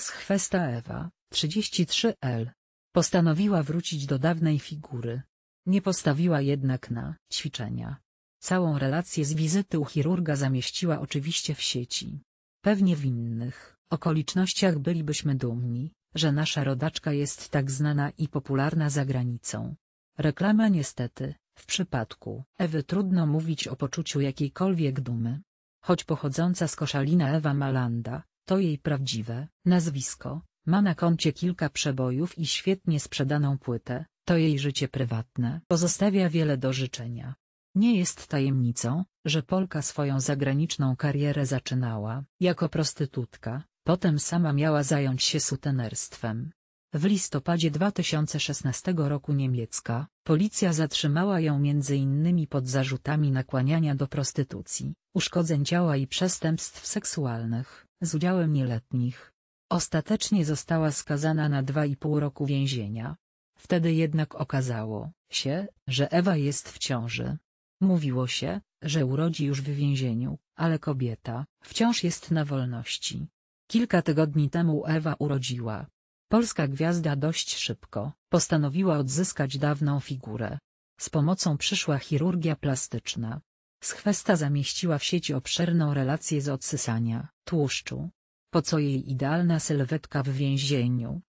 Schwesta Ewa, 33L. Postanowiła wrócić do dawnej figury. Nie postawiła jednak na ćwiczenia. Całą relację z wizyty u chirurga zamieściła oczywiście w sieci. Pewnie w innych okolicznościach bylibyśmy dumni, że nasza rodaczka jest tak znana i popularna za granicą. Reklama niestety, w przypadku Ewy trudno mówić o poczuciu jakiejkolwiek dumy. Choć pochodząca z Koszalina Ewa Malanda, to jej prawdziwe nazwisko, ma na koncie kilka przebojów i świetnie sprzedaną płytę, to jej życie prywatne pozostawia wiele do życzenia. Nie jest tajemnicą, że Polka swoją zagraniczną karierę zaczynała jako prostytutka, potem sama miała zająć się sutenerstwem. W listopadzie 2016 roku niemiecka policja zatrzymała ją m.in. pod zarzutami nakłaniania do prostytucji, uszkodzeń ciała i przestępstw seksualnych z udziałem nieletnich. Ostatecznie została skazana na dwa i pół roku więzienia. Wtedy jednak okazało się, że Ewa jest w ciąży. Mówiło się, że urodzi już w więzieniu, ale kobieta wciąż jest na wolności. Kilka tygodni temu Ewa urodziła. Polska gwiazda dość szybko postanowiła odzyskać dawną figurę. Z pomocą przyszła chirurgia plastyczna, Schwesta zamieściła w sieci obszerną relację z odsysania tłuszczu. Po co jej idealna sylwetka w więzieniu?